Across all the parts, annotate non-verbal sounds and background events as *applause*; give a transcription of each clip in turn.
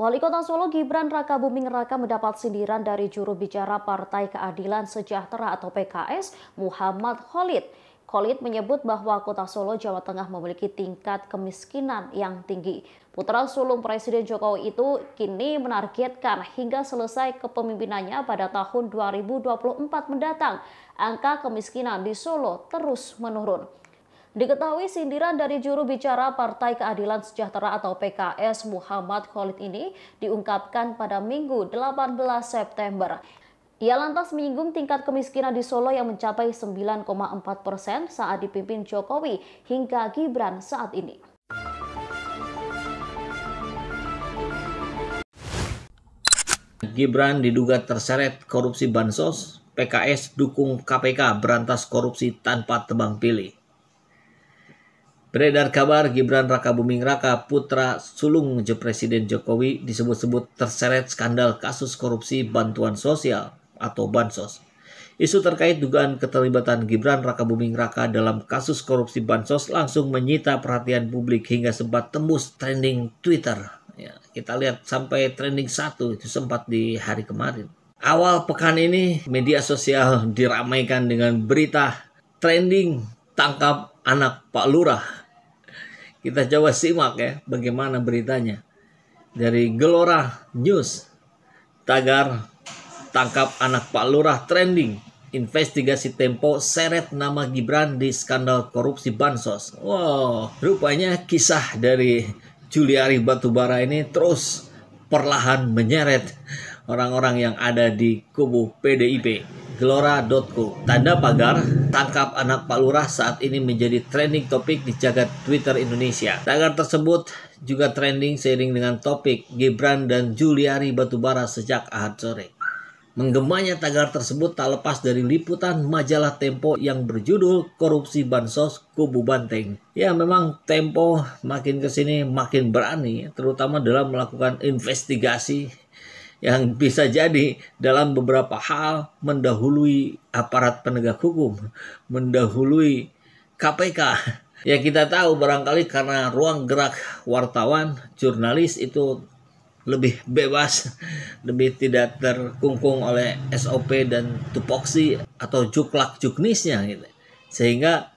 Wali Kota Solo Gibran Raka Buming Raka mendapat sindiran dari juru bicara Partai Keadilan Sejahtera atau PKS Muhammad Khalid. Khalid menyebut bahwa kota Solo, Jawa Tengah memiliki tingkat kemiskinan yang tinggi. Putra sulung Presiden Jokowi itu kini menargetkan hingga selesai kepemimpinannya pada tahun 2024 mendatang. Angka kemiskinan di Solo terus menurun. Diketahui sindiran dari juru bicara Partai Keadilan Sejahtera atau PKS Muhammad Khalid ini diungkapkan pada Minggu 18 September. Ia lantas menyinggung tingkat kemiskinan di Solo yang mencapai 9,4 persen saat dipimpin Jokowi hingga Gibran saat ini. Gibran diduga terseret korupsi bansos, PKS dukung KPK berantas korupsi tanpa tebang pilih. Beredar kabar Gibran Raka Buming Raka, putra sulung Presiden Jokowi disebut-sebut terseret skandal kasus korupsi bantuan sosial atau bansos. Isu terkait dugaan keterlibatan Gibran Raka Buming Raka dalam kasus korupsi bansos langsung menyita perhatian publik hingga sempat tembus trending Twitter. Ya, kita lihat sampai trending satu itu sempat di hari kemarin. Awal pekan ini media sosial diramaikan dengan berita trending tangkap anak Pak Lurah kita coba simak ya bagaimana beritanya. Dari Gelora News, tagar tangkap anak Pak Lurah trending. Investigasi Tempo seret nama Gibran di skandal korupsi bansos. Wow, rupanya kisah dari Juliari Batubara ini terus perlahan menyeret orang-orang yang ada di kubu PDIP gelora.co. Tanda pagar, tangkap anak Pak Lurah saat ini menjadi trending topik di jagat Twitter Indonesia. Tagar tersebut juga trending seiring dengan topik Gibran dan Juliari Batubara sejak Ahad sore. Menggemanya tagar tersebut tak lepas dari liputan majalah Tempo yang berjudul Korupsi Bansos Kubu Banteng. Ya memang Tempo makin kesini makin berani terutama dalam melakukan investigasi yang bisa jadi dalam beberapa hal mendahului aparat penegak hukum, mendahului KPK. *laughs* Ya kita tahu barangkali karena ruang gerak wartawan, jurnalis itu lebih bebas, *laughs* lebih tidak terkungkung oleh SOP dan tupoksi atau juklak juknisnya gitu. Sehingga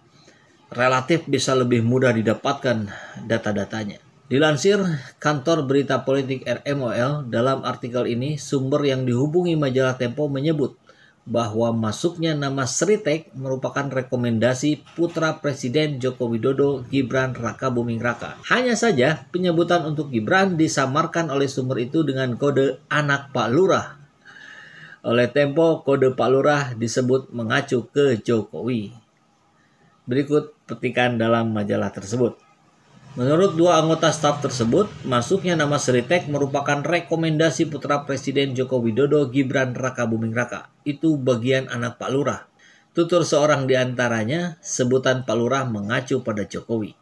relatif bisa lebih mudah didapatkan data-datanya. Dilansir kantor berita politik RMOL dalam artikel ini, sumber yang dihubungi majalah Tempo menyebut bahwa masuknya nama Sritek merupakan rekomendasi putra Presiden Joko Widodo Gibran Raka Buming Raka. Hanya saja penyebutan untuk Gibran disamarkan oleh sumber itu dengan kode anak Pak Lurah. Oleh Tempo, kode Pak Lurah disebut mengacu ke Jokowi. Berikut petikan dalam majalah tersebut. Menurut dua anggota staf tersebut, masuknya nama Seritek merupakan rekomendasi putra Presiden Joko Widodo Gibran Raka Buming Raka. Itu bagian anak Pak Lurah. Tutur seorang di antaranya, sebutan Pak Lurah mengacu pada Jokowi.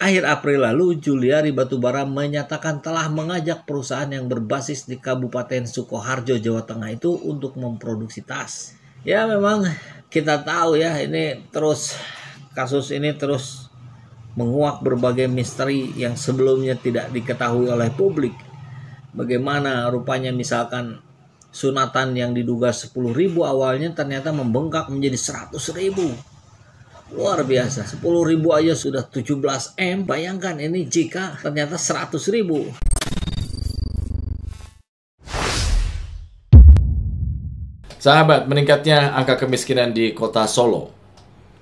Akhir April lalu, Juliari Batubara menyatakan telah mengajak perusahaan yang berbasis di Kabupaten Sukoharjo, Jawa Tengah itu untuk memproduksi tas. Ya memang kita tahu ya ini terus kasus ini terus menguak berbagai misteri yang sebelumnya tidak diketahui oleh publik. Bagaimana rupanya misalkan sunatan yang diduga ribu awalnya ternyata membengkak menjadi ribu Luar biasa, ribu aja sudah 17 M. Bayangkan ini jika ternyata ribu. Sahabat, meningkatnya angka kemiskinan di kota Solo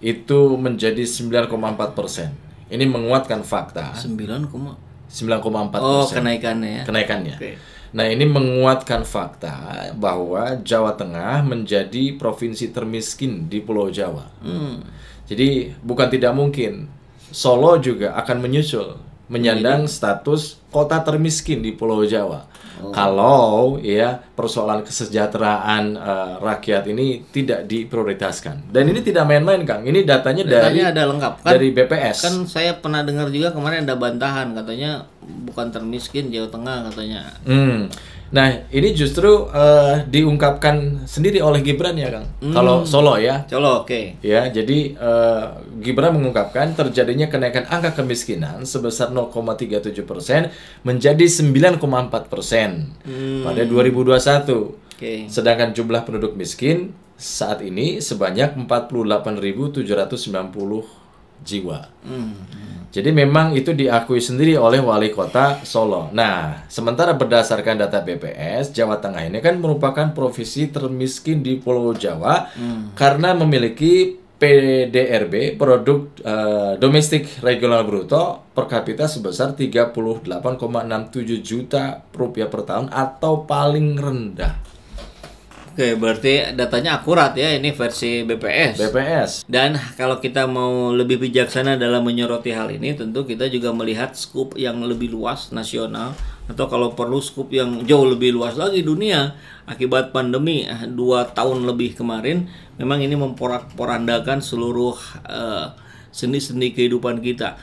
itu menjadi 9,4 persen. Ini menguatkan fakta. 9,4 persen. Oh, kenaikannya ya. Kenaikannya. Okay. Nah, ini menguatkan fakta bahwa Jawa Tengah menjadi provinsi termiskin di Pulau Jawa. Hmm. Jadi, bukan tidak mungkin Solo juga akan menyusul menyandang gitu. status kota termiskin di Pulau Jawa. Oh. Kalau ya persoalan kesejahteraan uh, rakyat ini tidak diprioritaskan. Dan ini tidak main-main, Kang. Ini datanya, datanya dari ada lengkap kan, dari BPS. Kan saya pernah dengar juga kemarin ada bantahan katanya bukan termiskin Jawa Tengah katanya. Hmm. Nah, ini justru uh, diungkapkan sendiri oleh Gibran ya, Kang. Hmm. Kalau Solo ya. Solo, oke. Okay. Ya, jadi uh, Gibran mengungkapkan terjadinya kenaikan angka kemiskinan sebesar 0,37% persen menjadi 9,4% hmm. pada 2021. Okay. Sedangkan jumlah penduduk miskin saat ini sebanyak 48.790 jiwa. Hmm, hmm. Jadi memang itu diakui sendiri oleh wali kota Solo. Nah, sementara berdasarkan data BPS, Jawa Tengah ini kan merupakan provinsi termiskin di Pulau Jawa hmm. karena memiliki PDRB produk uh, domestik regional bruto per kapita sebesar 38,67 juta rupiah per tahun atau paling rendah Oke, berarti datanya akurat ya ini versi BPS. BPS. Dan kalau kita mau lebih bijaksana dalam menyoroti hal ini, tentu kita juga melihat skup yang lebih luas nasional atau kalau perlu skup yang jauh lebih luas lagi dunia akibat pandemi eh, dua tahun lebih kemarin memang ini memporak-porandakan seluruh seni eh, seni uh, kehidupan kita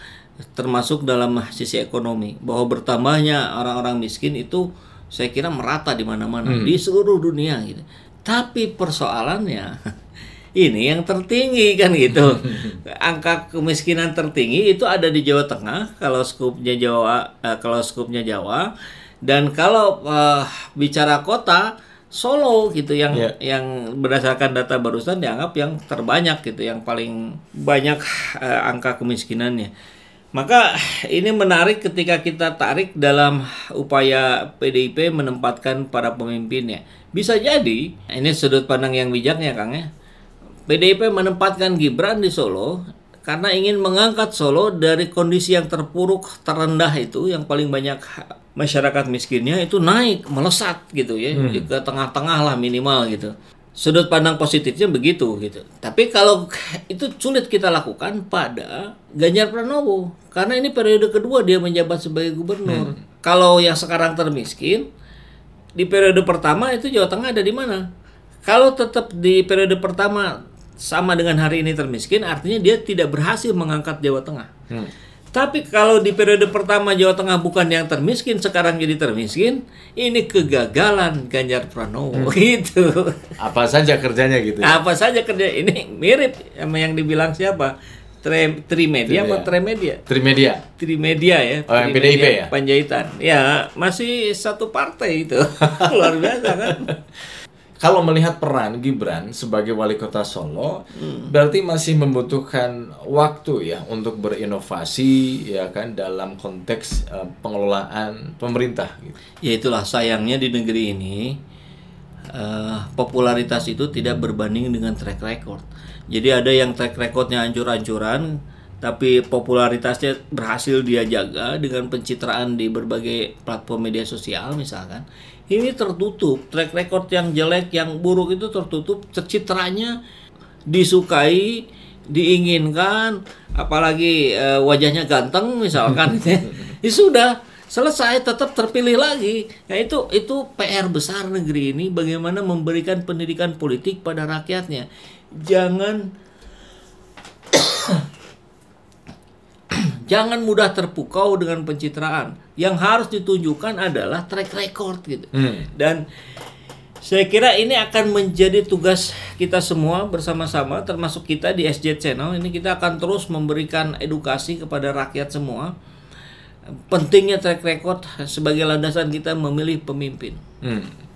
termasuk dalam sisi ekonomi bahwa bertambahnya orang-orang miskin itu saya kira merata di mana-mana hmm. di seluruh dunia gitu. Tapi persoalannya *laughs* ini yang tertinggi kan gitu. *laughs* Angka kemiskinan tertinggi itu ada di Jawa Tengah kalau skupnya Jawa eh, kalau skupnya Jawa dan kalau eh, bicara kota Solo gitu yang yeah. yang berdasarkan data barusan dianggap yang terbanyak gitu yang paling banyak eh, angka kemiskinannya. Maka ini menarik ketika kita tarik dalam upaya PDIP menempatkan para pemimpinnya. Bisa jadi, ini sudut pandang yang bijaknya Kang ya. PDIP menempatkan Gibran di Solo karena ingin mengangkat Solo dari kondisi yang terpuruk, terendah itu yang paling banyak masyarakat miskinnya itu naik, melesat gitu ya, hmm. ke tengah-tengah lah minimal gitu sudut pandang positifnya begitu gitu. Tapi kalau *laughs* itu sulit kita lakukan pada Ganjar Pranowo karena ini periode kedua dia menjabat sebagai gubernur. Hmm. Kalau yang sekarang termiskin di periode pertama itu Jawa Tengah ada di mana? Kalau tetap di periode pertama sama dengan hari ini termiskin, artinya dia tidak berhasil mengangkat Jawa Tengah. Hmm. Tapi kalau di periode pertama Jawa Tengah bukan yang termiskin, sekarang jadi termiskin, ini kegagalan Ganjar Pranowo hmm. *laughs* itu. Apa saja kerjanya gitu. Ya? Apa saja kerja ini mirip sama yang dibilang siapa? Tri, Trimedia atau Tremedia? Trimedia. Trimedia ya. Oh, yang PDIP ya? Panjaitan. Ya, masih satu partai itu. *laughs* Luar biasa kan. *laughs* kalau melihat peran Gibran sebagai wali kota Solo, hmm. berarti masih membutuhkan waktu ya untuk berinovasi ya kan dalam konteks uh, pengelolaan pemerintah. Gitu. Ya itulah sayangnya di negeri ini uh, popularitas itu tidak berbanding dengan track record. Jadi ada yang track recordnya ancur-ancuran, tapi popularitasnya berhasil dia jaga dengan pencitraan di berbagai platform media sosial misalkan ini tertutup track record yang jelek yang buruk itu tertutup citranya disukai diinginkan apalagi e, wajahnya ganteng misalkan *laughs* *laughs* ya sudah selesai tetap terpilih lagi nah itu itu PR besar negeri ini bagaimana memberikan pendidikan politik pada rakyatnya jangan Jangan mudah terpukau dengan pencitraan. Yang harus ditunjukkan adalah track record gitu. Hmm. Dan saya kira ini akan menjadi tugas kita semua bersama-sama termasuk kita di SJ Channel. Ini kita akan terus memberikan edukasi kepada rakyat semua. Pentingnya track record sebagai landasan kita memilih pemimpin. Hmm.